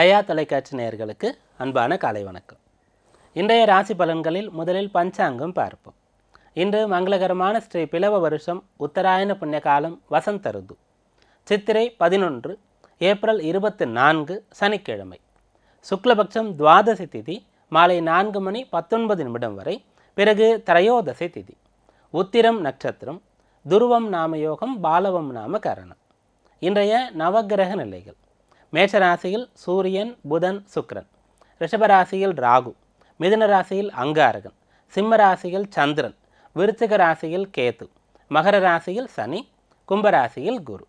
ஜயா தொலைக்காட்சி நேயர்களுக்கு அன்பான காலை வணக்கம் இன்றைய ராசி பலன்களில் முதலில் பஞ்சாங்கம் பார்ப்போம் இன்று மங்களகரமான ஸ்ரீ பிளவ வருஷம் உத்தராயண புண்ணிய காலம் வசந்த ருது சித்திரை பதினொன்று ஏப்ரல் இருபத்தி நான்கு சனிக்கிழமை சுக்லபக்ஷம் துவாதசி திதி மாலை நான்கு மணி பத்தொன்பது நிமிடம் வரை பிறகு திரையோதசி திதி உத்திரம் நட்சத்திரம் துருவம் நாமயோகம் பாலவம் நாம கரணம் இன்றைய நவகிரக நிலைகள் மேஷராசியில் சூரியன் புதன் சுக்ரன் ரிஷபராசியில் ராகு மிதுன ராசியில் அங்காரகன் சிம்ம ராசியில் சந்திரன் விருச்சிக ராசியில் கேத்து மகர ராசியில் சனி கும்பராசியில் குரு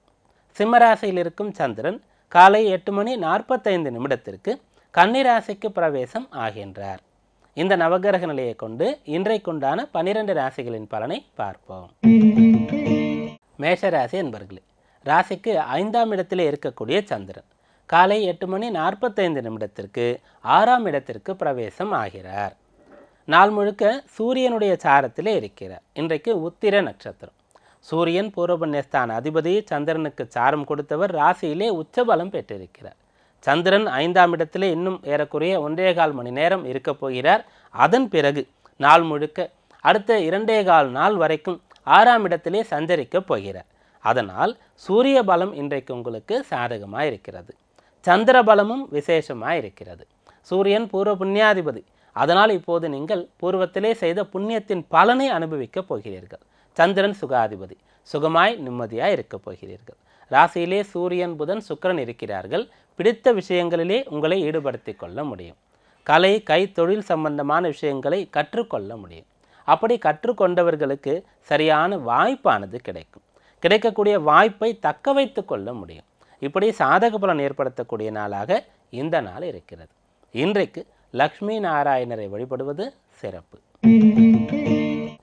சிம்மராசியில் இருக்கும் சந்திரன் காலை எட்டு மணி நாற்பத்தைந்து நிமிடத்திற்கு கன்னிராசிக்கு பிரவேசம் ஆகின்றார் இந்த நவகிரக நிலையை கொண்டு இன்றைக்குண்டான பனிரெண்டு ராசிகளின் பலனை பார்ப்போம் மேஷராசி என்பர்களே ராசிக்கு ஐந்தாம் இடத்திலே இருக்கக்கூடிய சந்திரன் காலை எட்டு மணி நாற்பத்தைந்து நிமிடத்திற்கு ஆறாம் இடத்திற்கு பிரவேசம் ஆகிறார் நாள் முழுக்க சூரியனுடைய சாரத்திலே இருக்கிறார் இன்றைக்கு உத்திர நட்சத்திரம் சூரியன் பூர்வபுண்ணியஸ்தான் அதிபதி சந்திரனுக்கு சாரம் கொடுத்தவர் ராசியிலே உச்சபலம் பெற்றிருக்கிறார் சந்திரன் ஐந்தாம் இடத்திலே இன்னும் ஏறக்குறைய ஒன்றே கால் மணி நேரம் இருக்கப் போகிறார் அதன் பிறகு நாள் முழுக்க அடுத்த இரண்டே கால் நாள் வரைக்கும் ஆறாம் இடத்திலே சஞ்சரிக்கப் போகிறார் அதனால் சூரிய பலம் இன்றைக்கு உங்களுக்கு சாதகமாக இருக்கிறது சந்திரபலமும் விசேஷமாக இருக்கிறது சூரியன் பூர்வ புண்ணியாதிபதி அதனால் இப்போது நீங்கள் பூர்வத்திலே செய்த புண்ணியத்தின் பலனை அனுபவிக்கப் போகிறீர்கள் சந்திரன் சுகாதிபதி சுகமாய் நிம்மதியாய் இருக்கப் போகிறீர்கள் ராசியிலே சூரியன் புதன் சுக்கரன் இருக்கிறார்கள் பிடித்த விஷயங்களிலே உங்களை ஈடுபடுத்தி கொள்ள முடியும் கலை கைத்தொழில் சம்பந்தமான விஷயங்களை கற்றுக்கொள்ள முடியும் அப்படி கற்றுக்கொண்டவர்களுக்கு சரியான வாய்ப்பானது கிடைக்கும் கிடைக்கக்கூடிய வாய்ப்பை தக்க வைத்து கொள்ள முடியும் இப்படி சாதக பலன் ஏற்படுத்தக்கூடிய நாளாக இந்த நாள் இருக்கிறது இன்றைக்கு லக்ஷ்மி நாராயணரை வழிபடுவது சிறப்பு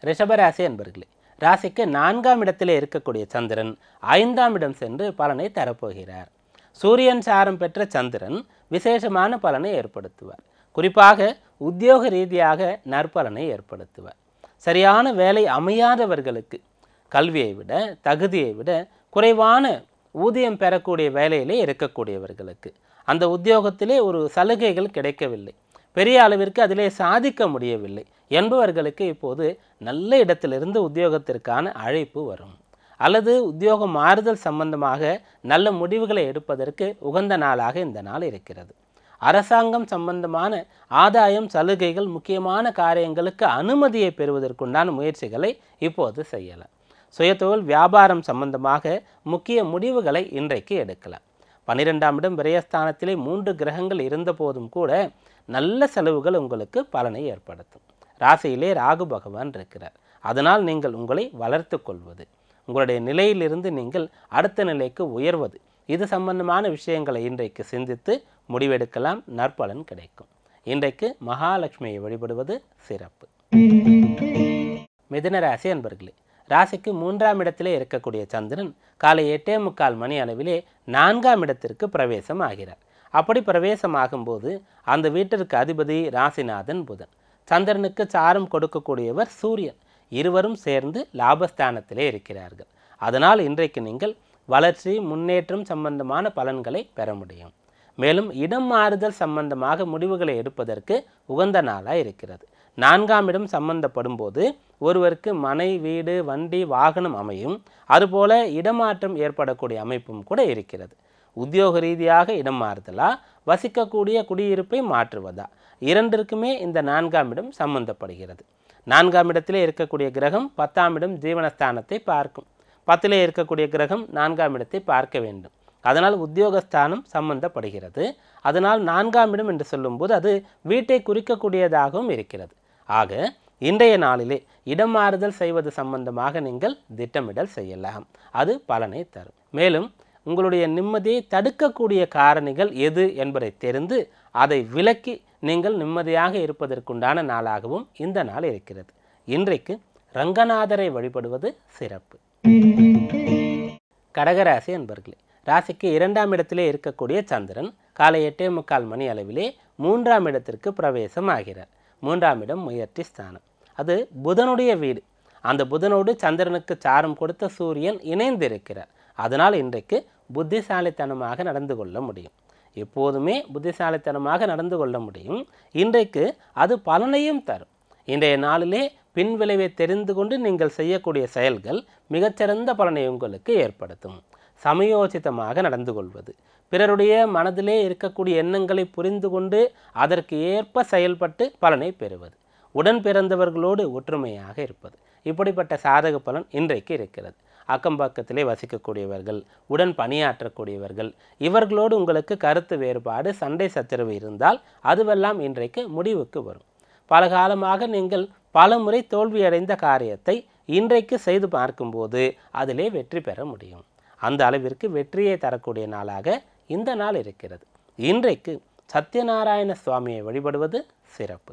ரிஷபராசி என்பர்களே ராசிக்கு நான்காம் இடத்திலே இருக்கக்கூடிய சந்திரன் ஐந்தாம் இடம் சென்று பலனை தரப்போகிறார் சூரியன் சாரம் பெற்ற சந்திரன் விசேஷமான பலனை ஏற்படுத்துவார் குறிப்பாக உத்தியோக ரீதியாக நற்பலனை ஏற்படுத்துவார் சரியான வேலை அமையாதவர்களுக்கு கல்வியை விட தகுதியை விட குறைவான ஊதியம் பெறக்கூடிய வேலையிலே இருக்கக்கூடியவர்களுக்கு அந்த உத்தியோகத்திலே ஒரு சலுகைகள் கிடைக்கவில்லை பெரிய அளவிற்கு அதிலே சாதிக்க முடியவில்லை என்பவர்களுக்கு இப்போது நல்ல இடத்திலிருந்து உத்தியோகத்திற்கான அழைப்பு வரும் அல்லது உத்தியோக மாறுதல் சம்பந்தமாக நல்ல முடிவுகளை எடுப்பதற்கு உகந்த நாளாக இந்த நாள் இருக்கிறது அரசாங்கம் சம்பந்தமான ஆதாயம் சலுகைகள் முக்கியமான காரியங்களுக்கு அனுமதியை பெறுவதற்குண்டான முயற்சிகளை இப்போது செய்யலாம் சுயதொழில் வியாபாரம் சம்பந்தமாக முக்கிய முடிவுகளை இன்றைக்கு எடுக்கலாம் பன்னிரெண்டாம் இடம் விரயஸ்தானத்திலே மூன்று கிரகங்கள் இருந்த போதும் கூட நல்ல செலவுகள் உங்களுக்கு பலனை ஏற்படுத்தும் ராசியிலே ராகு பகவான் இருக்கிறார் அதனால் நீங்கள் உங்களை வளர்த்து கொள்வது உங்களுடைய நிலையிலிருந்து நீங்கள் அடுத்த நிலைக்கு உயர்வது இது சம்பந்தமான விஷயங்களை இன்றைக்கு சிந்தித்து முடிவெடுக்கலாம் நற்பலன் கிடைக்கும் இன்றைக்கு மகாலட்சுமியை வழிபடுவது சிறப்பு மிதனராசி அன்பர்களே ராசிக்கு மூன்றாம் இடத்திலே இருக்கக்கூடிய சந்திரன் காலை எட்டே முக்கால் மணி அளவிலே நான்காம் இடத்திற்கு பிரவேசம் ஆகிறார் அப்படி பிரவேசம் ஆகும்போது அந்த வீட்டிற்கு அதிபதி ராசிநாதன் புதன் சந்திரனுக்கு சாரம் கொடுக்கக்கூடியவர் சூரியன் இருவரும் சேர்ந்து லாபஸ்தானத்திலே இருக்கிறார்கள் அதனால் இன்றைக்கு நீங்கள் வளர்ச்சி முன்னேற்றம் சம்பந்தமான பலன்களை பெற முடியும் மேலும் இடம் மாறுதல் சம்பந்தமாக முடிவுகளை எடுப்பதற்கு உகந்த நாளாக இருக்கிறது நான்காம் இடம் சம்பந்தப்படும் போது ஒருவருக்கு மனை வீடு வண்டி வாகனம் அமையும் அதுபோல இடமாற்றம் ஏற்படக்கூடிய அமைப்பும் கூட இருக்கிறது உத்தியோக ரீதியாக இடம் மாறுதலா வசிக்கக்கூடிய குடியிருப்பை மாற்றுவதா இரண்டிற்குமே இந்த நான்காம் இடம் சம்பந்தப்படுகிறது நான்காம் இடத்திலே இருக்கக்கூடிய கிரகம் பத்தாம் இடம் ஜீவனஸ்தானத்தை பார்க்கும் பத்திலே இருக்கக்கூடிய கிரகம் நான்காம் இடத்தை பார்க்க வேண்டும் அதனால் உத்தியோகஸ்தானம் சம்பந்தப்படுகிறது அதனால் நான்காம் இடம் என்று சொல்லும்போது அது வீட்டை குறிக்கக்கூடியதாகவும் இருக்கிறது ஆக இன்றைய நாளிலே இடம் மாறுதல் செய்வது சம்பந்தமாக நீங்கள் திட்டமிடல் செய்யலாம் அது பலனை தரும் மேலும் உங்களுடைய நிம்மதியை தடுக்கக்கூடிய காரணிகள் எது என்பதை தெரிந்து அதை விலக்கி நீங்கள் நிம்மதியாக இருப்பதற்குண்டான நாளாகவும் இந்த நாள் இருக்கிறது இன்றைக்கு ரங்கநாதரை வழிபடுவது சிறப்பு கடகராசி என்பர்களே ராசிக்கு இரண்டாம் இடத்திலே இருக்கக்கூடிய சந்திரன் காலை எட்டே முக்கால் மணி அளவிலே மூன்றாம் இடத்திற்கு பிரவேசம் ஆகிறார் மூன்றாம் இடம் முயற்சி ஸ்தானம் அது புதனுடைய வீடு அந்த புதனோடு சந்திரனுக்கு சாரம் கொடுத்த சூரியன் இணைந்திருக்கிறார் அதனால் இன்றைக்கு புத்திசாலித்தனமாக நடந்து கொள்ள முடியும் எப்போதுமே புத்திசாலித்தனமாக நடந்து கொள்ள முடியும் இன்றைக்கு அது பலனையும் தரும் இன்றைய நாளிலே பின்விளைவை தெரிந்து கொண்டு நீங்கள் செய்யக்கூடிய செயல்கள் மிகச்சிறந்த பலனை உங்களுக்கு ஏற்படுத்தும் சமயோசிதமாக நடந்து கொள்வது பிறருடைய மனதிலே இருக்கக்கூடிய எண்ணங்களை புரிந்து கொண்டு அதற்கு ஏற்ப செயல்பட்டு பலனை பெறுவது உடன் பிறந்தவர்களோடு ஒற்றுமையாக இருப்பது இப்படிப்பட்ட சாதக பலன் இன்றைக்கு இருக்கிறது அக்கம்பக்கத்திலே வசிக்கக்கூடியவர்கள் உடன் பணியாற்றக்கூடியவர்கள் இவர்களோடு உங்களுக்கு கருத்து வேறுபாடு சண்டை சச்சரவு இருந்தால் அதுவெல்லாம் இன்றைக்கு முடிவுக்கு வரும் பல காலமாக நீங்கள் பல முறை தோல்வியடைந்த காரியத்தை இன்றைக்கு செய்து பார்க்கும்போது அதிலே வெற்றி பெற முடியும் அந்த அளவிற்கு வெற்றியை தரக்கூடிய நாளாக இந்த நாள் இருக்கிறது இன்றைக்கு சத்யநாராயண சுவாமியை வழிபடுவது சிறப்பு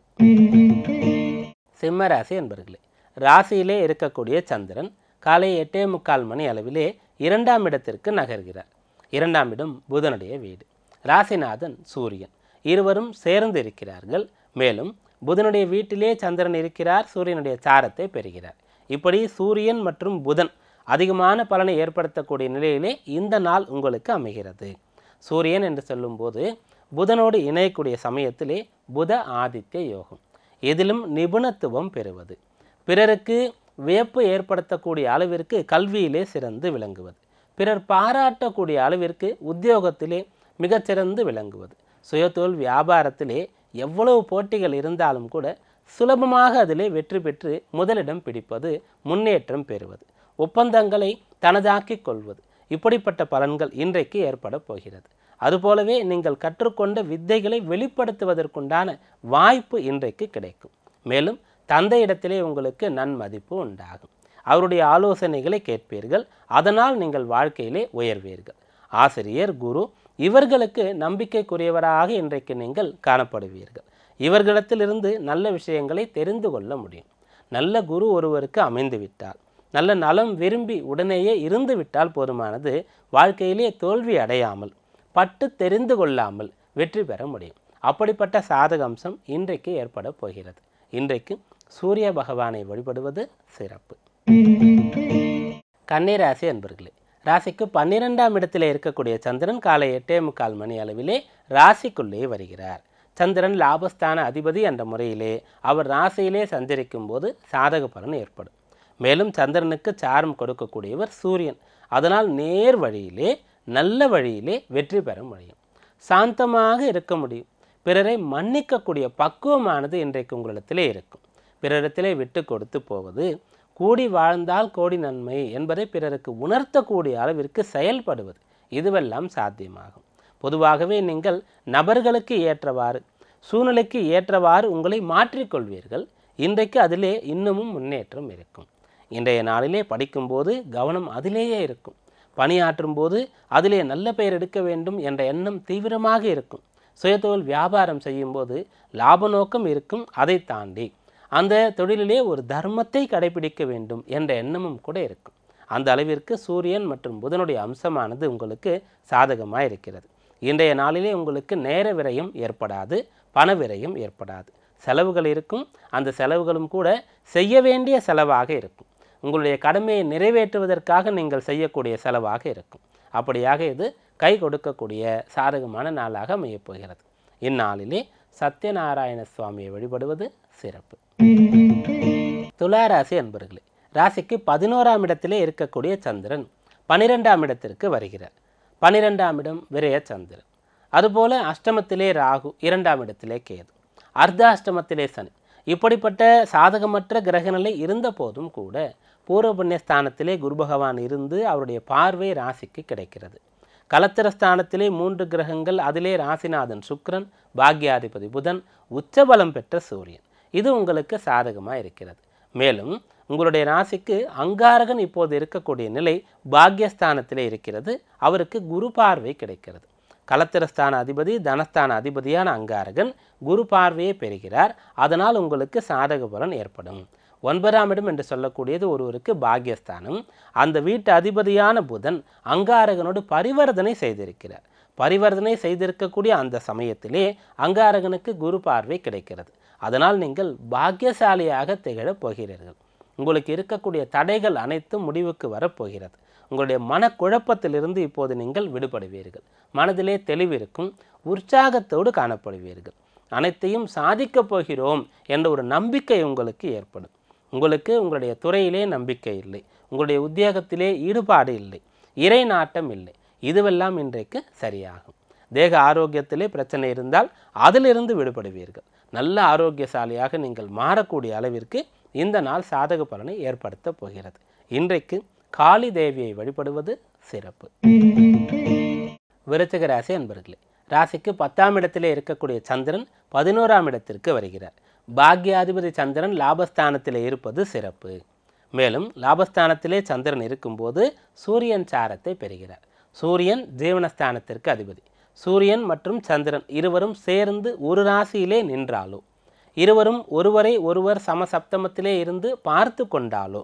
சிம்ம ராசி என்பர்களே ராசியிலே இருக்கக்கூடிய சந்திரன் காலை எட்டே முக்கால் மணி அளவிலே இரண்டாம் இடத்திற்கு நகர்கிறார் இரண்டாம் இடம் புதனுடைய வீடு ராசிநாதன் சூரியன் இருவரும் சேர்ந்து இருக்கிறார்கள் மேலும் புதனுடைய வீட்டிலே சந்திரன் இருக்கிறார் சூரியனுடைய சாரத்தை பெறுகிறார் இப்படி சூரியன் மற்றும் புதன் அதிகமான பலனை ஏற்படுத்தக்கூடிய நிலையிலே இந்த நாள் உங்களுக்கு அமைகிறது சூரியன் என்று சொல்லும்போது புதனோடு இணையக்கூடிய சமயத்திலே புத ஆதித்ய யோகம் இதிலும் நிபுணத்துவம் பெறுவது பிறருக்கு வியப்பு ஏற்படுத்தக்கூடிய அளவிற்கு கல்வியிலே சிறந்து விளங்குவது பிறர் பாராட்டக்கூடிய அளவிற்கு உத்தியோகத்திலே மிகச்சிறந்து விளங்குவது சுயத்தொழில் வியாபாரத்திலே எவ்வளவு போட்டிகள் இருந்தாலும் கூட சுலபமாக அதிலே வெற்றி பெற்று முதலிடம் பிடிப்பது முன்னேற்றம் பெறுவது ஒப்பந்தங்களை தனதாக்கிக் கொள்வது இப்படிப்பட்ட பலன்கள் இன்றைக்கு ஏற்பட போகிறது அதுபோலவே நீங்கள் கற்றுக்கொண்ட வித்தைகளை வெளிப்படுத்துவதற்குண்டான வாய்ப்பு இன்றைக்கு கிடைக்கும் மேலும் தந்தையிடத்திலே உங்களுக்கு நன்மதிப்பு உண்டாகும் அவருடைய ஆலோசனைகளை கேட்பீர்கள் அதனால் நீங்கள் வாழ்க்கையிலே உயர்வீர்கள் ஆசிரியர் குரு இவர்களுக்கு நம்பிக்கைக்குரியவராக இன்றைக்கு நீங்கள் காணப்படுவீர்கள் இவர்களிடத்திலிருந்து நல்ல விஷயங்களை தெரிந்து கொள்ள முடியும் நல்ல குரு ஒருவருக்கு அமைந்து விட்டால் நல்ல நலம் விரும்பி உடனேயே இருந்து விட்டால் போதுமானது வாழ்க்கையிலே தோல்வி அடையாமல் பட்டு தெரிந்து கொள்ளாமல் வெற்றி பெற முடியும் அப்படிப்பட்ட சாதக அம்சம் இன்றைக்கு ஏற்பட போகிறது இன்றைக்கு சூரிய பகவானை வழிபடுவது சிறப்பு கன்னிராசி அன்பர்களே ராசிக்கு பன்னிரெண்டாம் இடத்தில் இருக்கக்கூடிய சந்திரன் காலை எட்டே முக்கால் மணி அளவிலே ராசிக்குள்ளே வருகிறார் சந்திரன் லாபஸ்தான அதிபதி என்ற முறையிலே அவர் ராசியிலே சஞ்சரிக்கும் போது சாதக பலன் ஏற்படும் மேலும் சந்திரனுக்கு சாரம் கொடுக்கக்கூடியவர் சூரியன் அதனால் நேர் வழியிலே நல்ல வழியிலே வெற்றி பெற முடியும் சாந்தமாக இருக்க முடியும் பிறரை மன்னிக்கக்கூடிய பக்குவமானது இன்றைக்கு உங்களிடத்திலே இருக்கும் பிறரிடத்திலே விட்டு கொடுத்து போவது கூடி வாழ்ந்தால் கோடி நன்மை என்பதை பிறருக்கு உணர்த்தக்கூடிய அளவிற்கு செயல்படுவது இதுவெல்லாம் சாத்தியமாகும் பொதுவாகவே நீங்கள் நபர்களுக்கு ஏற்றவாறு சூழ்நிலைக்கு ஏற்றவாறு உங்களை மாற்றிக்கொள்வீர்கள் இன்றைக்கு அதிலே இன்னமும் முன்னேற்றம் இருக்கும் இன்றைய நாளிலே படிக்கும்போது கவனம் அதிலேயே இருக்கும் பணியாற்றும் போது அதிலே நல்ல பெயர் எடுக்க வேண்டும் என்ற எண்ணம் தீவிரமாக இருக்கும் சுயதொழில் வியாபாரம் செய்யும்போது லாப நோக்கம் இருக்கும் அதை தாண்டி அந்த தொழிலிலே ஒரு தர்மத்தை கடைபிடிக்க வேண்டும் என்ற எண்ணமும் கூட இருக்கும் அந்த அளவிற்கு சூரியன் மற்றும் புதனுடைய அம்சமானது உங்களுக்கு சாதகமாக இருக்கிறது இன்றைய நாளிலே உங்களுக்கு நேர விரயம் ஏற்படாது பண விரயம் ஏற்படாது செலவுகள் இருக்கும் அந்த செலவுகளும் கூட செய்ய வேண்டிய செலவாக இருக்கும் உங்களுடைய கடமையை நிறைவேற்றுவதற்காக நீங்கள் செய்யக்கூடிய செலவாக இருக்கும் அப்படியாக இது கை கொடுக்கக்கூடிய சாதகமான நாளாக அமையப்போகிறது இந்நாளிலே சத்யநாராயண சுவாமியை வழிபடுவது சிறப்பு துளாராசி அன்பர்களே ராசிக்கு பதினோராம் இடத்திலே இருக்கக்கூடிய சந்திரன் பனிரெண்டாம் இடத்திற்கு வருகிறார் பனிரெண்டாம் இடம் விரைய சந்திரன் அதுபோல அஷ்டமத்திலே ராகு இரண்டாம் இடத்திலே கேது அர்த்த அஷ்டமத்திலே சனி இப்படிப்பட்ட சாதகமற்ற கிரகநிலை இருந்த போதும் கூட பூரபுண்ணியஸ்தானத்திலே ஸ்தானத்திலே குரு பகவான் இருந்து அவருடைய பார்வை ராசிக்கு கிடைக்கிறது கலத்திரஸ்தானத்திலே மூன்று கிரகங்கள் அதிலே ராசிநாதன் சுக்ரன் பாக்யாதிபதி புதன் உச்சபலம் பெற்ற சூரியன் இது உங்களுக்கு சாதகமாக இருக்கிறது மேலும் உங்களுடைய ராசிக்கு அங்காரகன் இப்போது இருக்கக்கூடிய நிலை பாக்யஸ்தானத்திலே இருக்கிறது அவருக்கு குரு பார்வை கிடைக்கிறது கலத்திரஸ்தான அதிபதி தனஸ்தான அதிபதியான அங்காரகன் குரு பார்வையை பெறுகிறார் அதனால் உங்களுக்கு சாதக பலன் ஏற்படும் ஒன்பதாம் இடம் என்று சொல்லக்கூடியது ஒருவருக்கு பாக்யஸ்தானம் அந்த வீட்டு அதிபதியான புதன் அங்காரகனோடு பரிவர்த்தனை செய்திருக்கிறார் பரிவர்த்தனை செய்திருக்கக்கூடிய அந்த சமயத்திலே அங்காரகனுக்கு குரு பார்வை கிடைக்கிறது அதனால் நீங்கள் பாக்கியசாலியாக திகழப் போகிறீர்கள் உங்களுக்கு இருக்கக்கூடிய தடைகள் அனைத்தும் முடிவுக்கு வரப்போகிறது உங்களுடைய மனக்குழப்பத்திலிருந்து இப்போது நீங்கள் விடுபடுவீர்கள் மனதிலே தெளிவிருக்கும் உற்சாகத்தோடு காணப்படுவீர்கள் அனைத்தையும் சாதிக்கப் போகிறோம் என்ற ஒரு நம்பிக்கை உங்களுக்கு ஏற்படும் உங்களுக்கு உங்களுடைய துறையிலே நம்பிக்கை இல்லை உங்களுடைய உத்தியோகத்திலே ஈடுபாடு இல்லை இறை நாட்டம் இல்லை இதுவெல்லாம் இன்றைக்கு சரியாகும் தேக ஆரோக்கியத்திலே பிரச்சனை இருந்தால் அதிலிருந்து விடுபடுவீர்கள் நல்ல ஆரோக்கியசாலியாக நீங்கள் மாறக்கூடிய அளவிற்கு இந்த நாள் சாதக பலனை ஏற்படுத்தப் போகிறது இன்றைக்கு காளி தேவியை வழிபடுவது சிறப்பு விருச்சக ராசி அன்பர்களே ராசிக்கு பத்தாம் இடத்திலே இருக்கக்கூடிய சந்திரன் பதினோராம் இடத்திற்கு வருகிறார் பாக்யாதிபதி சந்திரன் லாபஸ்தானத்தில் இருப்பது சிறப்பு மேலும் லாபஸ்தானத்திலே சந்திரன் இருக்கும்போது சூரியன் சாரத்தை பெறுகிறார் சூரியன் ஜீவனஸ்தானத்திற்கு அதிபதி சூரியன் மற்றும் சந்திரன் இருவரும் சேர்ந்து ஒரு ராசியிலே நின்றாலோ இருவரும் ஒருவரை ஒருவர் சமசப்தமத்திலே இருந்து பார்த்து கொண்டாலோ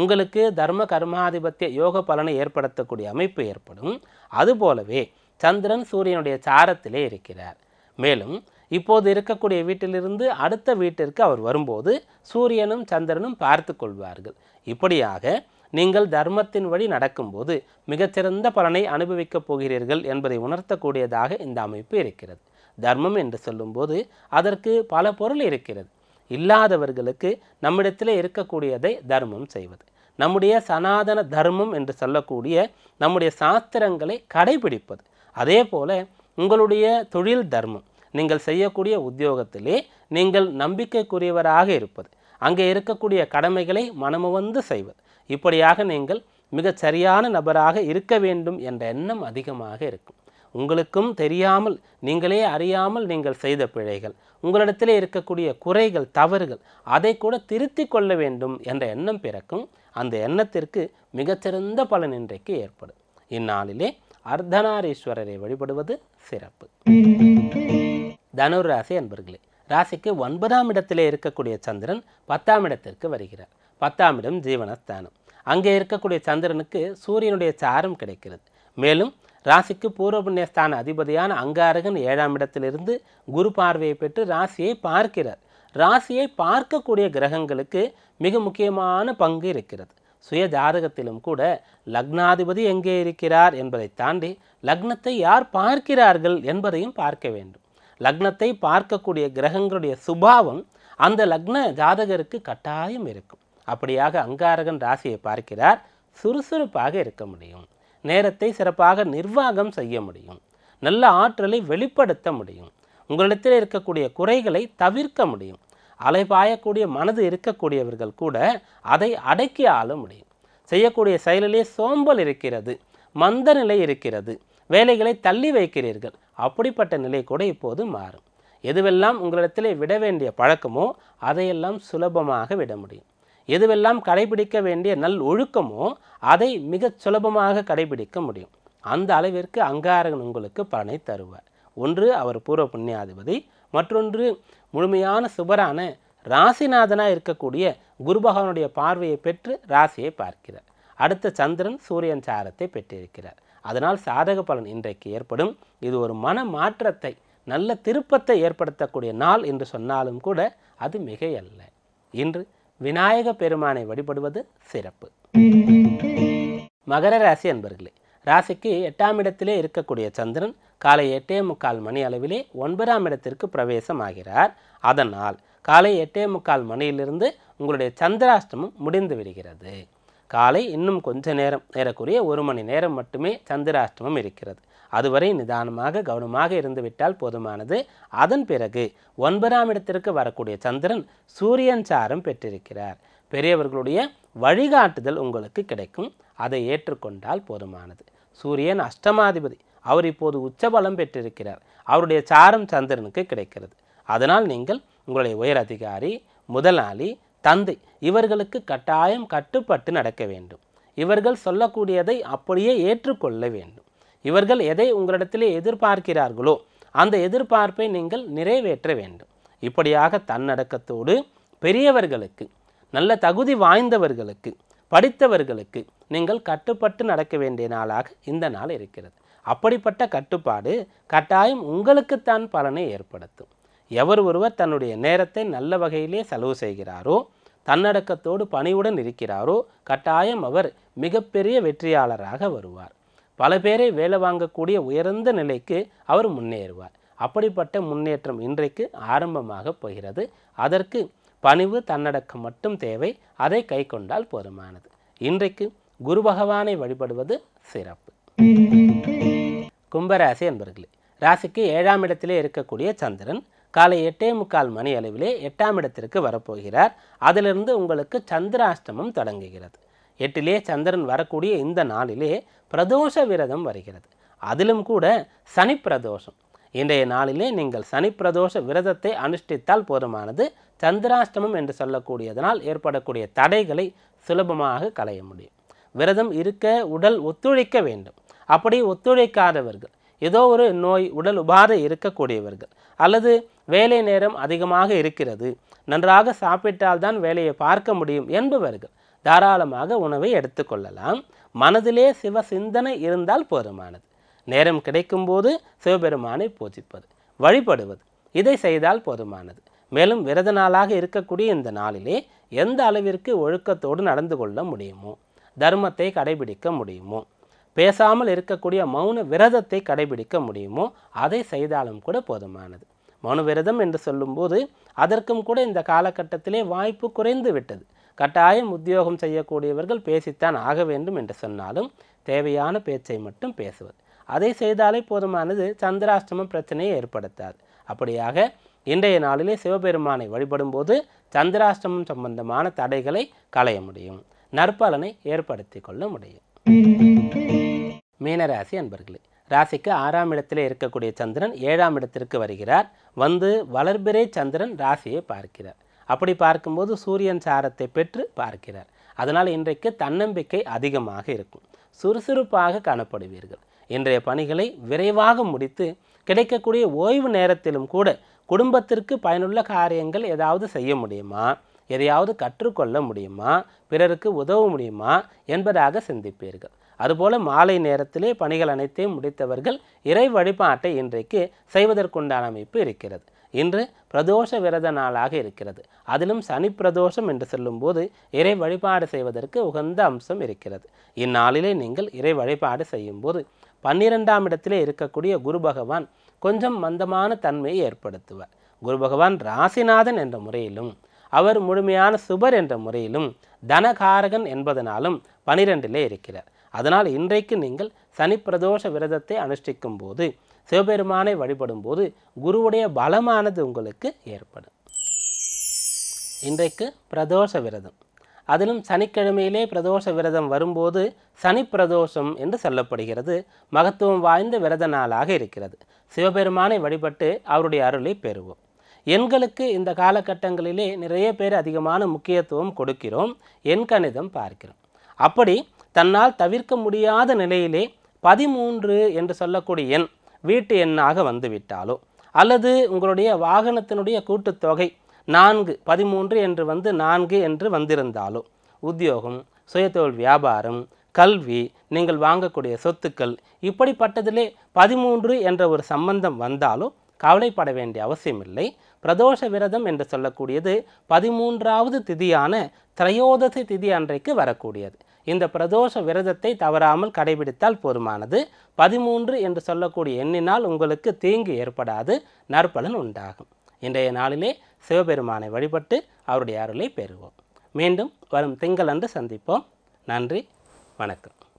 உங்களுக்கு தர்ம கர்மாதிபத்திய யோக பலனை ஏற்படுத்தக்கூடிய அமைப்பு ஏற்படும் அதுபோலவே சந்திரன் சூரியனுடைய சாரத்திலே இருக்கிறார் மேலும் இப்போது இருக்கக்கூடிய வீட்டிலிருந்து அடுத்த வீட்டிற்கு அவர் வரும்போது சூரியனும் சந்திரனும் பார்த்து கொள்வார்கள் இப்படியாக நீங்கள் தர்மத்தின் வழி நடக்கும்போது மிகச்சிறந்த பலனை அனுபவிக்கப் போகிறீர்கள் என்பதை உணர்த்தக்கூடியதாக இந்த அமைப்பு இருக்கிறது தர்மம் என்று சொல்லும்போது அதற்கு பல பொருள் இருக்கிறது இல்லாதவர்களுக்கு நம்மிடத்தில் இருக்கக்கூடியதை தர்மம் செய்வது நம்முடைய சனாதன தர்மம் என்று சொல்லக்கூடிய நம்முடைய சாஸ்திரங்களை கடைபிடிப்பது அதே போல உங்களுடைய தொழில் தர்மம் நீங்கள் செய்யக்கூடிய உத்தியோகத்திலே நீங்கள் நம்பிக்கைக்குரியவராக இருப்பது அங்கே இருக்கக்கூடிய கடமைகளை மனமுவந்து செய்வது இப்படியாக நீங்கள் மிகச் சரியான நபராக இருக்க வேண்டும் என்ற எண்ணம் அதிகமாக இருக்கும் உங்களுக்கும் தெரியாமல் நீங்களே அறியாமல் நீங்கள் செய்த பிழைகள் உங்களிடத்திலே இருக்கக்கூடிய குறைகள் தவறுகள் அதை கூட திருத்தி கொள்ள வேண்டும் என்ற எண்ணம் பிறக்கும் அந்த எண்ணத்திற்கு மிகச்சிறந்த பலன் இன்றைக்கு ஏற்படும் இந்நாளிலே அர்த்தநாரீஸ்வரரை வழிபடுவது சிறப்பு தனுர் ராசி அன்பர்களே ராசிக்கு ஒன்பதாம் இடத்திலே இருக்கக்கூடிய சந்திரன் பத்தாம் இடத்திற்கு வருகிறார் பத்தாம் இடம் ஜீவனஸ்தானம் அங்கே இருக்கக்கூடிய சந்திரனுக்கு சூரியனுடைய சாரம் கிடைக்கிறது மேலும் ராசிக்கு பூர்வபுண்ணிய ஸ்தான அதிபதியான அங்காரகன் ஏழாம் இடத்திலிருந்து குரு பார்வையை பெற்று ராசியை பார்க்கிறார் ராசியை பார்க்கக்கூடிய கிரகங்களுக்கு மிக முக்கியமான பங்கு இருக்கிறது சுய ஜாதகத்திலும் கூட லக்னாதிபதி எங்கே இருக்கிறார் என்பதை தாண்டி லக்னத்தை யார் பார்க்கிறார்கள் என்பதையும் பார்க்க வேண்டும் லக்னத்தை பார்க்கக்கூடிய கிரகங்களுடைய சுபாவம் அந்த லக்ன ஜாதகருக்கு கட்டாயம் இருக்கும் அப்படியாக அங்காரகன் ராசியை பார்க்கிறார் சுறுசுறுப்பாக இருக்க முடியும் நேரத்தை சிறப்பாக நிர்வாகம் செய்ய முடியும் நல்ல ஆற்றலை வெளிப்படுத்த முடியும் உங்களிடத்தில் இருக்கக்கூடிய குறைகளை தவிர்க்க முடியும் அலைபாயக்கூடிய மனது இருக்கக்கூடியவர்கள் கூட அதை அடக்கி ஆள முடியும் செய்யக்கூடிய செயலிலே சோம்பல் இருக்கிறது மந்த நிலை இருக்கிறது வேலைகளை தள்ளி வைக்கிறீர்கள் அப்படிப்பட்ட நிலை கூட இப்போது மாறும் எதுவெல்லாம் உங்களிடத்தில் விட வேண்டிய பழக்கமோ அதையெல்லாம் சுலபமாக விட முடியும் எதுவெல்லாம் கடைபிடிக்க வேண்டிய நல் ஒழுக்கமோ அதை மிக சுலபமாக கடைபிடிக்க முடியும் அந்த அளவிற்கு அங்காரகன் உங்களுக்கு பலனை தருவார் ஒன்று அவர் பூர்வ புண்ணியாதிபதி மற்றொன்று முழுமையான சுபரான ராசிநாதனாக இருக்கக்கூடிய குரு பகவானுடைய பார்வையை பெற்று ராசியை பார்க்கிறார் அடுத்த சந்திரன் சூரியன் சாரத்தை பெற்றிருக்கிறார் அதனால் சாதக பலன் இன்றைக்கு ஏற்படும் இது ஒரு மன மாற்றத்தை நல்ல திருப்பத்தை ஏற்படுத்தக்கூடிய நாள் என்று சொன்னாலும் கூட அது மிகையல்ல இன்று விநாயக பெருமானை வழிபடுவது சிறப்பு மகர ராசி அன்பர்களே ராசிக்கு எட்டாம் இடத்திலே இருக்கக்கூடிய சந்திரன் காலை எட்டே முக்கால் மணி அளவிலே ஒன்பதாம் இடத்திற்கு பிரவேசம் ஆகிறார் அதனால் காலை எட்டே முக்கால் மணியிலிருந்து உங்களுடைய சந்திராஷ்டமம் முடிந்து விடுகிறது காலை இன்னும் கொஞ்ச நேரம் ஏறக்குறைய ஒரு மணி நேரம் மட்டுமே சந்திராஷ்டமம் இருக்கிறது அதுவரை நிதானமாக கவனமாக இருந்துவிட்டால் போதுமானது அதன் பிறகு ஒன்பதாம் இடத்திற்கு வரக்கூடிய சந்திரன் சூரியன் சாரம் பெற்றிருக்கிறார் பெரியவர்களுடைய வழிகாட்டுதல் உங்களுக்கு கிடைக்கும் அதை ஏற்றுக்கொண்டால் போதுமானது சூரியன் அஷ்டமாதிபதி அவர் இப்போது உச்சபலம் பெற்றிருக்கிறார் அவருடைய சாரம் சந்திரனுக்கு கிடைக்கிறது அதனால் நீங்கள் உங்களுடைய உயர் அதிகாரி முதலாளி தந்தை இவர்களுக்கு கட்டாயம் கட்டுப்பட்டு நடக்க வேண்டும் இவர்கள் சொல்லக்கூடியதை அப்படியே ஏற்றுக்கொள்ள வேண்டும் இவர்கள் எதை உங்களிடத்திலே எதிர்பார்க்கிறார்களோ அந்த எதிர்பார்ப்பை நீங்கள் நிறைவேற்ற வேண்டும் இப்படியாக தன்னடக்கத்தோடு பெரியவர்களுக்கு நல்ல தகுதி வாய்ந்தவர்களுக்கு படித்தவர்களுக்கு நீங்கள் கட்டுப்பட்டு நடக்க வேண்டிய நாளாக இந்த நாள் இருக்கிறது அப்படிப்பட்ட கட்டுப்பாடு கட்டாயம் உங்களுக்குத்தான் பலனை ஏற்படுத்தும் எவர் ஒருவர் தன்னுடைய நேரத்தை நல்ல வகையிலே செலவு செய்கிறாரோ தன்னடக்கத்தோடு பணிவுடன் இருக்கிறாரோ கட்டாயம் அவர் மிகப்பெரிய வெற்றியாளராக வருவார் பல பேரை வேலை வாங்கக்கூடிய உயர்ந்த நிலைக்கு அவர் முன்னேறுவார் அப்படிப்பட்ட முன்னேற்றம் இன்றைக்கு ஆரம்பமாக போகிறது அதற்கு பணிவு தன்னடக்கம் மட்டும் தேவை அதை கை கொண்டால் போதுமானது இன்றைக்கு குரு பகவானை வழிபடுவது சிறப்பு கும்பராசி என்பர்களே ராசிக்கு ஏழாம் இடத்திலே இருக்கக்கூடிய சந்திரன் காலை எட்டே முக்கால் மணி அளவிலே எட்டாம் இடத்திற்கு வரப்போகிறார் அதிலிருந்து உங்களுக்கு சந்திராஷ்டமம் தொடங்குகிறது எட்டிலே சந்திரன் வரக்கூடிய இந்த நாளிலே பிரதோஷ விரதம் வருகிறது அதிலும் கூட சனி பிரதோஷம் இன்றைய நாளிலே நீங்கள் சனி பிரதோஷ விரதத்தை அனுஷ்டித்தால் போதுமானது சந்திராஷ்டமம் என்று சொல்லக்கூடியதனால் ஏற்படக்கூடிய தடைகளை சுலபமாக களைய முடியும் விரதம் இருக்க உடல் ஒத்துழைக்க வேண்டும் அப்படி ஒத்துழைக்காதவர்கள் ஏதோ ஒரு நோய் உடல் உபாதை இருக்கக்கூடியவர்கள் அல்லது வேலை நேரம் அதிகமாக இருக்கிறது நன்றாக சாப்பிட்டால்தான் வேலையை பார்க்க முடியும் என்பவர்கள் தாராளமாக உணவை எடுத்துக்கொள்ளலாம் மனதிலே சிவ சிந்தனை இருந்தால் போதுமானது நேரம் கிடைக்கும்போது சிவபெருமானை பூஜிப்பது வழிபடுவது இதை செய்தால் போதுமானது மேலும் விரத நாளாக இருக்கக்கூடிய இந்த நாளிலே எந்த அளவிற்கு ஒழுக்கத்தோடு நடந்து கொள்ள முடியுமோ தர்மத்தை கடைபிடிக்க முடியுமோ பேசாமல் இருக்கக்கூடிய மௌன விரதத்தை கடைபிடிக்க முடியுமோ அதை செய்தாலும் கூட போதுமானது மௌன விரதம் என்று சொல்லும்போது அதற்கும் கூட இந்த காலகட்டத்திலே வாய்ப்பு குறைந்து விட்டது கட்டாயம் உத்தியோகம் செய்யக்கூடியவர்கள் பேசித்தான் ஆக வேண்டும் என்று சொன்னாலும் தேவையான பேச்சை மட்டும் பேசுவது அதை செய்தாலே போதுமானது சந்திராஷ்டமம் பிரச்சனையை ஏற்படுத்தாது அப்படியாக இன்றைய நாளிலே சிவபெருமானை வழிபடும்போது சந்திராஷ்டமம் சம்பந்தமான தடைகளை களைய முடியும் நற்பலனை ஏற்படுத்தி கொள்ள முடியும் மீனராசி அன்பர்களே ராசிக்கு ஆறாம் இடத்தில் இருக்கக்கூடிய சந்திரன் ஏழாம் இடத்திற்கு வருகிறார் வந்து வளர்பிறை சந்திரன் ராசியை பார்க்கிறார் அப்படி பார்க்கும்போது சூரியன் சாரத்தை பெற்று பார்க்கிறார் அதனால் இன்றைக்கு தன்னம்பிக்கை அதிகமாக இருக்கும் சுறுசுறுப்பாக காணப்படுவீர்கள் இன்றைய பணிகளை விரைவாக முடித்து கிடைக்கக்கூடிய ஓய்வு நேரத்திலும் கூட குடும்பத்திற்கு பயனுள்ள காரியங்கள் ஏதாவது செய்ய முடியுமா எதையாவது கற்றுக்கொள்ள முடியுமா பிறருக்கு உதவ முடியுமா என்பதாக சிந்திப்பீர்கள் அதுபோல மாலை நேரத்திலே பணிகள் அனைத்தையும் முடித்தவர்கள் இறை வழிபாட்டை இன்றைக்கு செய்வதற்குண்டான அமைப்பு இருக்கிறது இன்று பிரதோஷ விரத நாளாக இருக்கிறது அதிலும் சனி பிரதோஷம் என்று சொல்லும்போது இறை வழிபாடு செய்வதற்கு உகந்த அம்சம் இருக்கிறது இந்நாளிலே நீங்கள் இறை வழிபாடு செய்யும்போது பன்னிரெண்டாம் இடத்திலே இருக்கக்கூடிய குரு பகவான் கொஞ்சம் மந்தமான தன்மையை ஏற்படுத்துவார் குரு பகவான் ராசிநாதன் என்ற முறையிலும் அவர் முழுமையான சுபர் என்ற முறையிலும் தனகாரகன் என்பதனாலும் பனிரெண்டிலே இருக்கிறார் அதனால் இன்றைக்கு நீங்கள் சனி பிரதோஷ விரதத்தை அனுஷ்டிக்கும் போது சிவபெருமானை வழிபடும் போது குருவுடைய பலமானது உங்களுக்கு ஏற்படும் இன்றைக்கு பிரதோஷ விரதம் அதிலும் சனிக்கிழமையிலே பிரதோஷ விரதம் வரும்போது சனி பிரதோஷம் என்று சொல்லப்படுகிறது மகத்துவம் வாய்ந்த விரத நாளாக இருக்கிறது சிவபெருமானை வழிபட்டு அவருடைய அருளை பெறுவோம் எண்களுக்கு இந்த காலகட்டங்களிலே நிறைய பேர் அதிகமான முக்கியத்துவம் கொடுக்கிறோம் எண் கணிதம் பார்க்கிறோம் அப்படி தன்னால் தவிர்க்க முடியாத நிலையிலே பதிமூன்று என்று சொல்லக்கூடிய எண் வீட்டு எண்ணாக வந்துவிட்டாலோ அல்லது உங்களுடைய வாகனத்தினுடைய கூட்டுத்தொகை நான்கு பதிமூன்று என்று வந்து நான்கு என்று வந்திருந்தாலோ உத்தியோகம் சுயத்தொழில் வியாபாரம் கல்வி நீங்கள் வாங்கக்கூடிய சொத்துக்கள் இப்படிப்பட்டதிலே பதிமூன்று என்ற ஒரு சம்பந்தம் வந்தாலோ கவலைப்பட வேண்டிய அவசியமில்லை பிரதோஷ விரதம் என்று சொல்லக்கூடியது பதிமூன்றாவது திதியான திரையோதசி திதி அன்றைக்கு வரக்கூடியது இந்த பிரதோஷ விரதத்தை தவறாமல் கடைபிடித்தால் போதுமானது பதிமூன்று என்று சொல்லக்கூடிய எண்ணினால் உங்களுக்கு தீங்கு ஏற்படாது நற்பலன் உண்டாகும் இன்றைய நாளிலே சிவபெருமானை வழிபட்டு அவருடைய அருளை பெறுவோம் மீண்டும் வரும் திங்களன்று சந்திப்போம் நன்றி வணக்கம்